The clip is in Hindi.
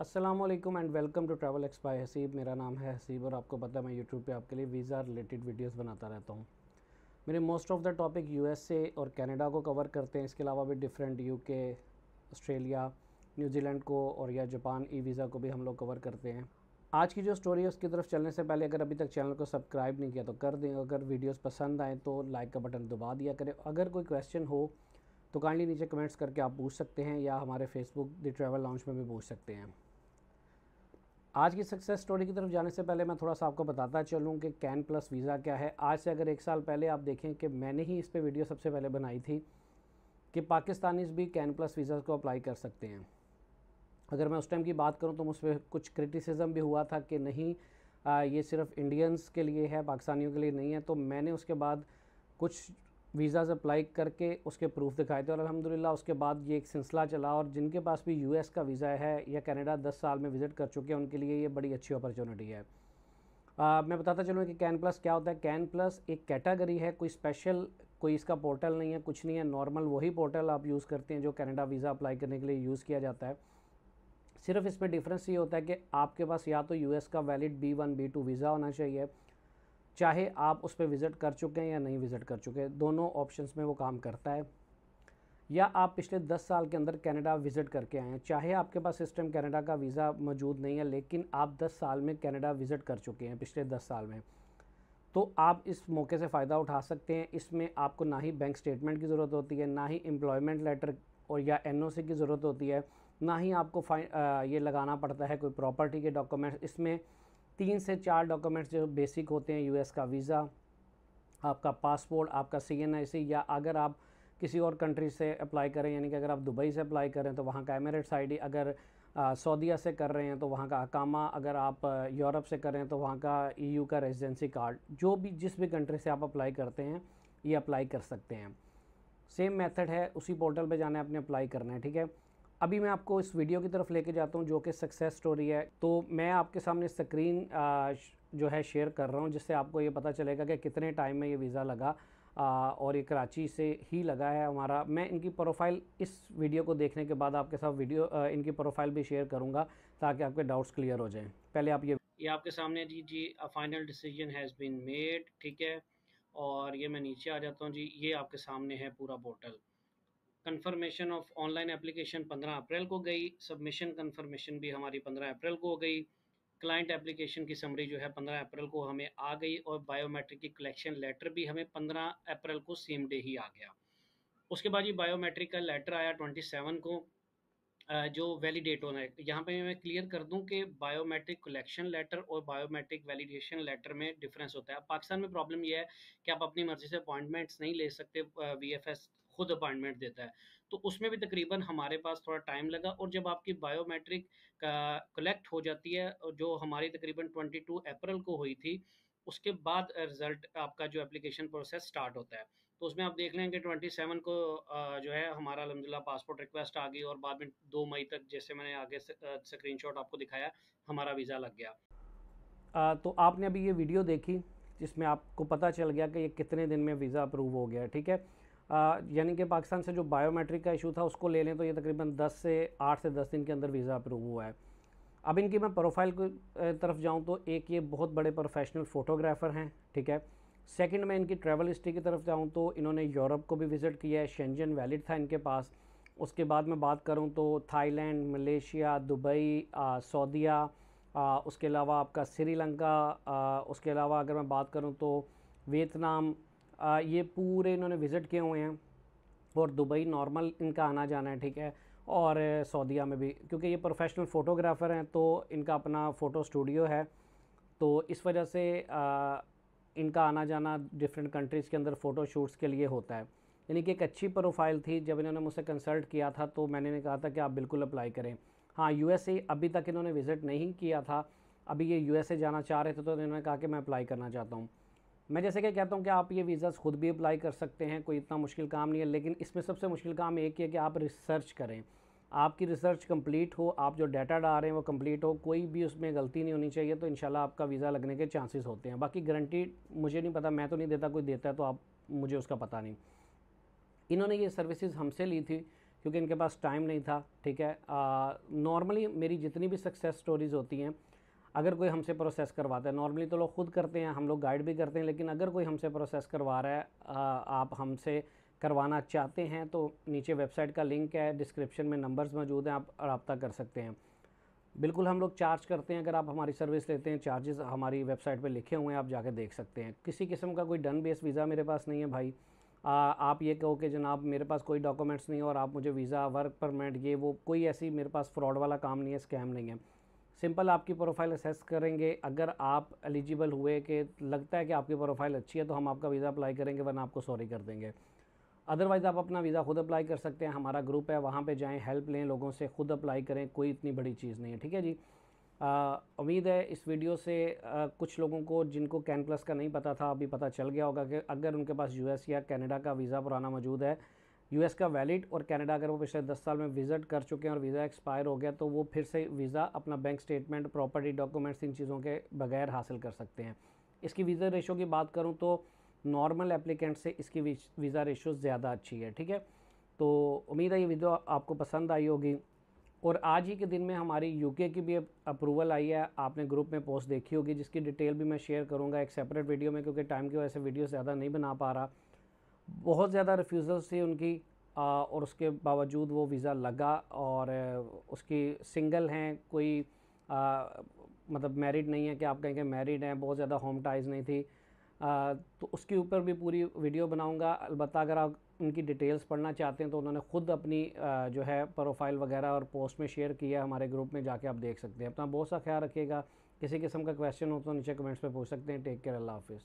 Aslam and welcome to travel X by Haseeb मेरा नाम है हसीब और आपको पता है मैं यूट्यूब पे आपके लिए वीज़ा रिलेटेड वीडियोस बनाता रहता हूँ मेरे most of the topic USA और कनाडा को कवर करते हैं इसके अलावा भी डिफरेंट यूके ऑस्ट्रेलिया न्यूजीलैंड को और या जापान ई वीज़ा को भी हम लोग कवर करते हैं आज की जो स्टोरी है उसकी तरफ चलने से पहले अगर अभी तक चैनल को सब्सक्राइब नहीं किया तो कर दें अगर वीडियोज़ पसंद आएँ तो लाइक का बटन दबा दिया करें अगर कोई क्वेश्चन हो तो काइंडली नीचे कमेंट्स करके आप पूछ सकते हैं या हमारे फेसबुक द ट्रैवल लॉन्च में भी पूछ सकते हैं आज की सक्सेस स्टोरी की तरफ जाने से पहले मैं थोड़ा सा आपको बताता चलूँ कि कैन प्लस वीज़ा क्या है आज से अगर एक साल पहले आप देखें कि मैंने ही इस पर वीडियो सबसे पहले बनाई थी कि पाकिस्तानीज़ भी कैन प्लस वीज़ा को अप्लाई कर सकते हैं अगर मैं उस टाइम की बात करूँ तो मुझ पर कुछ क्रिटिसिज्म भी हुआ था कि नहीं आ, ये सिर्फ इंडियंस के लिए है पाकिस्तानियों के लिए नहीं है तो मैंने उसके बाद कुछ वीज़ा अप्लाई करके उसके प्रूफ दिखाए थे और अलहमदिल्ला उसके बाद ये एक सिलसिला चला और जिनके पास भी यूएस का वीज़ा है या कनाडा 10 साल में विज़िट कर चुके हैं उनके लिए ये बड़ी अच्छी अपॉर्चुनिटी है आ, मैं बताता चलूँ कि कैन प्लस क्या होता है कैन प्लस एक कैटेगरी है कोई स्पेशल कोई इसका पोर्टल नहीं है कुछ नहीं है नॉर्मल वही पोर्टल आप यूज़ करते हैं जो कनाडा वीज़ा अप्लाई करने के लिए यूज़ किया जाता है सिर्फ इसमें डिफरेंस ये होता है कि आपके पास या तो यूएस का valid B one B two visa होना चाहिए चाहे आप उस पर विज़िट कर चुके हैं या नहीं विज़िट कर चुके हैं दोनों ऑप्शंस में वो काम करता है या आप पिछले 10 साल के अंदर कनाडा विज़िट करके आए हैं चाहे आपके पास सिस्टम कैनेडा का वीज़ा मौजूद नहीं है लेकिन आप 10 साल में कनाडा विज़िट कर चुके हैं पिछले 10 साल में तो आप इस मौके से फ़ायदा उठा सकते हैं इसमें आपको ना ही बैंक स्टेटमेंट की ज़रूरत होती है ना ही एम्प्लॉयमेंट लेटर और या एन की ज़रूरत होती है ना ही आपको आ, ये लगाना पड़ता है कोई प्रॉपर्टी के डॉक्यूमेंट्स इसमें तीन से चार डॉक्यूमेंट्स जो बेसिक होते हैं यूएस का वीज़ा आपका पासपोर्ट आपका सी या अगर आप किसी और कंट्री से अप्लाई करें यानी कि अगर आप दुबई से अप्लाई करें तो वहाँ का एमरेट्स आई अगर सऊदीया से कर रहे हैं तो वहाँ का अकामा अगर आप यूरोप से कर रहे हैं तो वहाँ का यू का रेजिडेंसी कार्ड जो भी जिस भी कंट्री से आप अप्लाई करते हैं ये अप्लाई कर सकते हैं सेम मेथड है उसी पोर्टल पे जाना है आपने अप्लाई करना है ठीक है अभी मैं आपको इस वीडियो की तरफ लेके जाता हूँ जो कि सक्सेस स्टोरी है तो मैं आपके सामने स्क्रीन जो है शेयर कर रहा हूँ जिससे आपको ये पता चलेगा कि कितने टाइम में ये वीज़ा लगा आ, और ये कराची से ही लगा है हमारा मैं इनकी प्रोफाइल इस वीडियो को देखने के बाद आपके साथ वीडियो आ, इनकी प्रोफाइल भी शेयर करूँगा ताकि आपके डाउट्स क्लियर हो जाएँ पहले आप ये ये आपके सामने जी जी final decision has been made ठीक है और ये मैं नीचे आ जाता हूँ जी ये आपके सामने है पूरा portal confirmation of online application 15 April को गई सबमिशन कन्फर्मेशन भी हमारी 15 अप्रैल को हो गई क्लाइंट एप्लीकेशन की समरी जो है 15 अप्रैल को हमें आ गई और बायोमेट्रिक की कलेक्शन लेटर भी हमें 15 अप्रैल को सेम डे ही आ गया उसके बाद ये बायोमेट्रिक का लेटर आया 27 को जो वैलिडेट होना है यहाँ पे मैं क्लियर कर दूँ कि बायोमेट्रिक कलेक्शन लेटर और बायोमेट्रिक वैलिडेशन लेटर में डिफरेंस होता है पाकिस्तान में प्रॉब्लम यह है कि आप अपनी मर्जी से अपॉइंटमेंट्स नहीं ले सकते वी एफ एस खुद अपॉइंटमेंट देता है तो उसमें भी तकरीबन हमारे पास थोड़ा टाइम लगा और जब आपकी बायोमेट्रिक कलेक्ट हो जाती है जो हमारी तकरीबन ट्वेंटी टू अप्रैल को हुई थी उसके बाद रिजल्ट आपका जो एप्लीकेशन प्रोसेस स्टार्ट होता है तो उसमें आप देख लेंगे ट्वेंटी सेवन को जो है हमारा अलहमदिल्ला पासपोर्ट रिक्वेस्ट आ गई और बाद में दो मई तक जैसे मैंने आगे शॉट आपको दिखाया हमारा वीज़ा लग गया आ, तो आपने अभी ये वीडियो देखी जिसमें आपको पता चल गया कि ये कितने दिन में वीज़ा अप्रूव हो गया ठीक है यानी कि पाकिस्तान से जो बायोमेट्रिक का इशू था उसको ले लें तो ये तकरीबन 10 से 8 से 10 दिन के अंदर वीज़ा अप्रूव हुआ है अब इनकी मैं प्रोफाइल की तरफ जाऊँ तो एक ये बहुत बड़े प्रोफेशनल फ़ोटोग्राफ़र हैं ठीक है सेकेंड मैं इनकी ट्रैवल हिस्ट्री की तरफ जाऊँ तो इन्होंने यूरोप को भी विज़िट किया है शेंजन वैलिड था इनके पास उसके बाद मैं बात करूँ तो थाईलैंड मलेशिया दुबई सऊदिया उसके अलावा आपका श्रीलंका उसके अलावा अगर मैं बात करूँ तो वियतनाम आ, ये पूरे इन्होंने विज़िट किए हुए हैं और दुबई नॉर्मल इनका आना जाना है ठीक है और सऊदीया में भी क्योंकि ये प्रोफेशनल फ़ोटोग्राफ़र हैं तो इनका अपना फ़ोटो स्टूडियो है तो इस वजह से आ, इनका आना जाना डिफरेंट कंट्रीज़ के अंदर फ़ोटो शूट्स के लिए होता है यानी कि एक अच्छी प्रोफाइल थी जब इन्होंने मुझसे कंसल्ट किया था तो मैंने कहा था कि आप बिल्कुल अप्लाई करें हाँ यू अभी तक इन्होंने विज़िट नहीं किया था अभी ये यू जाना चाह रहे थे तो इन्होंने कहा कि मैं अप्लाई करना चाहता हूँ मैं जैसे कि कहता हूँ कि आप ये वीज़ाज़ ख़ुद भी अप्लाई कर सकते हैं कोई इतना मुश्किल काम नहीं है लेकिन इसमें सबसे मुश्किल काम एक ही है कि आप रिसर्च करें आपकी रिसर्च कंप्लीट हो आप जो डाटा डाल रहे हैं वो कंप्लीट हो कोई भी उसमें गलती नहीं होनी चाहिए तो इन आपका वीज़ा लगने के चांसेस होते हैं बाकी गारंटी मुझे नहीं पता मैं तो नहीं देता कोई देता है तो आप मुझे उसका पता नहीं इन्होंने ये सर्विसेज हमसे ली थी क्योंकि इनके पास टाइम नहीं था ठीक है नॉर्मली मेरी जितनी भी सक्सेस स्टोरीज़ होती हैं अगर कोई हमसे प्रोसेस करवाता है नॉर्मली तो लोग खुद करते हैं हम लोग गाइड भी करते हैं लेकिन अगर कोई हमसे प्रोसेस करवा रहा है आप हमसे करवाना चाहते हैं तो नीचे वेबसाइट का लिंक है डिस्क्रिप्शन में नंबर्स मौजूद हैं आप रबता कर सकते हैं बिल्कुल हम लोग चार्ज करते हैं अगर आप हमारी सर्विस लेते हैं चार्जेस हमारी वेबसाइट पे लिखे हुए हैं आप जाके देख सकते हैं किसी किस्म का कोई डन बेस वीज़ा मेरे पास नहीं है भाई आ, आप ये कहो कि जनाब मेरे पास कोई डॉक्यूमेंट्स नहीं है और आप मुझे वीज़ा वर्क परमिट ये वो कोई ऐसी मेरे पास फ्रॉड वाला काम नहीं है स्कैम नहीं है सिंपल आपकी प्रोफाइल असेस करेंगे अगर आप एलिजिबल हुए कि लगता है कि आपकी प्रोफाइल अच्छी है तो हम आपका वीज़ा अप्लाई करेंगे वरना आपको सॉरी कर देंगे अदरवाइज़ आप अपना वीज़ा खुद अप्लाई कर सकते हैं हमारा ग्रुप है वहाँ पे जाएं हेल्प लें लोगों से खुद अप्लाई करें कोई इतनी बड़ी चीज़ नहीं है ठीक है जी उम्मीद है इस वीडियो से आ, कुछ लोगों को जिनको कैन प्लस का नहीं पता था अभी पता चल गया होगा कि अगर उनके पास यूएस या कनाडा का वीज़ा पुराना मौजूद है यूएस का वैलिड और कनाडा अगर वो पिछले दस साल में विज़िट कर चुके हैं और वीज़ा एक्सपायर हो गया तो वो फिर से वीज़ा अपना बैंक स्टेटमेंट प्रॉपर्टी डॉक्यूमेंट्स इन चीज़ों के बगैर हासिल कर सकते हैं इसकी वीज़ा रेशो की बात करूँ तो नॉर्मल एप्लीकेंट से इसकी वीज़ा रेशो ज़्यादा अच्छी है ठीक है तो उम्मीद है ये वीडियो आपको पसंद आई होगी और आज ही के दिन में हमारी यूके की भी अप्रूवल आई है आपने ग्रुप में पोस्ट देखी होगी जिसकी डिटेल भी मैं शेयर करूँगा एक सेपरेट वीडियो में क्योंकि टाइम की वजह से वीडियो ज़्यादा नहीं बना पा रहा बहुत ज़्यादा रिफ्यूज़ल थी उनकी और उसके बावजूद वो वीज़ा लगा और उसकी सिंगल हैं कोई आ, मतलब मैरिड नहीं है कि आप कहेंगे मैरिड हैं बहुत ज़्यादा होम टाइज नहीं थी आ, तो उसके ऊपर भी पूरी वीडियो बनाऊंगा अलबत् अगर आप उनकी डिटेल्स पढ़ना चाहते हैं तो उन्होंने ख़ुद अपनी आ, जो है प्रोफाइल वगैरह और पोस्ट में शेयर किया हमारे ग्रुप में जाके आप देख सकते हैं अपना बहुत सा ख्याल रखिएगा किसी किस्म का क्वेश्चन हो तो नीचे कमेंट्स में पूछ सकते हैं टेक केयर अल्लाह हाफिज़